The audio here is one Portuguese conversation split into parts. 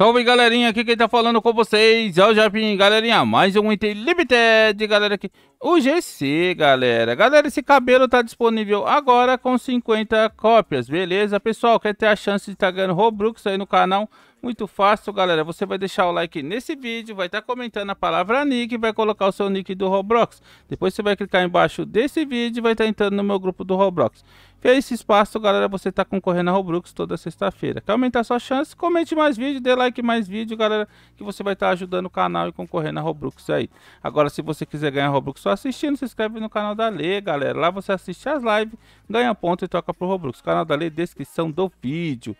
Salve galerinha, aqui quem tá falando com vocês é o Japim, galerinha, mais um item Limited, galera, aqui, o GC, galera, galera, esse cabelo tá disponível agora com 50 cópias, beleza, pessoal, quer ter a chance de estar tá ganhando Robux aí no canal, muito fácil, galera. Você vai deixar o like nesse vídeo, vai estar tá comentando a palavra nick e vai colocar o seu nick do Roblox. Depois você vai clicar embaixo desse vídeo e vai estar tá entrando no meu grupo do Roblox. Fez esse espaço, galera, você está concorrendo a Roblox toda sexta-feira. Quer aumentar sua chance? Comente mais vídeo, dê like mais vídeo, galera, que você vai estar tá ajudando o canal e concorrendo a Roblox aí. Agora, se você quiser ganhar Roblox só assistindo, se inscreve no canal da Lê, galera. Lá você assiste as lives, ganha ponto e troca pro Roblox. Canal da Lê, descrição do vídeo.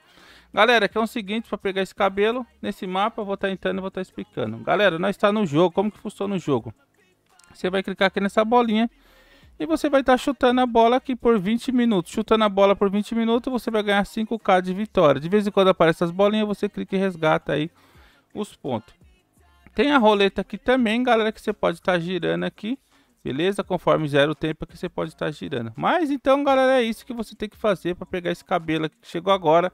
Galera, que é o seguinte, para pegar esse cabelo, nesse mapa, vou estar tá entrando e vou estar tá explicando. Galera, nós está no jogo, como que funciona o jogo? Você vai clicar aqui nessa bolinha e você vai estar tá chutando a bola aqui por 20 minutos. Chutando a bola por 20 minutos, você vai ganhar 5k de vitória. De vez em quando aparecem as bolinhas, você clica e resgata aí os pontos. Tem a roleta aqui também, galera, que você pode estar girando aqui. Beleza? Conforme zero o tempo é que você pode estar girando. Mas então, galera, é isso que você tem que fazer para pegar esse cabelo aqui que chegou agora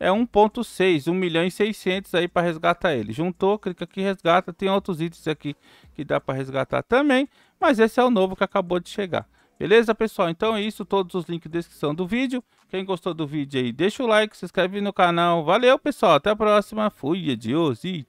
é 1.6, 1 milhão e 600 aí para resgatar ele. Juntou, clica aqui resgata, tem outros itens aqui que dá para resgatar também, mas esse é o novo que acabou de chegar. Beleza, pessoal? Então é isso, todos os links na descrição do vídeo. Quem gostou do vídeo aí, deixa o like, se inscreve no canal. Valeu, pessoal, até a próxima. Fui, adiós e